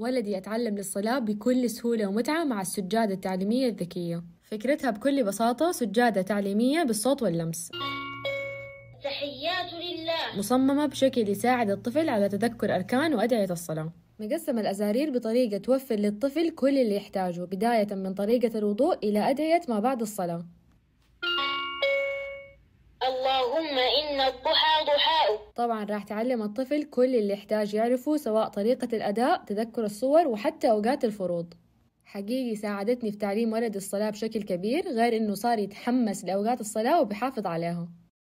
ولدي يتعلم للصلاة بكل سهولة ومتعة مع السجادة التعليمية الذكية فكرتها بكل بساطة سجادة تعليمية بالصوت واللمس تحيات لله مصممة بشكل يساعد الطفل على تذكر أركان وأدعية الصلاة مقسم الأزارير بطريقة توفر للطفل كل اللي يحتاجه بداية من طريقة الوضوء إلى أدعية ما بعد الصلاة اللهم إن الضحى طبعا راح تعلم الطفل كل اللي يحتاج يعرفه سواء طريقة الأداء تذكر الصور وحتى أوقات الفروض حقيقي ساعدتني في تعليم ولدي الصلاة بشكل كبير غير إنه صار يتحمس لأوقات الصلاة وبيحافظ عليها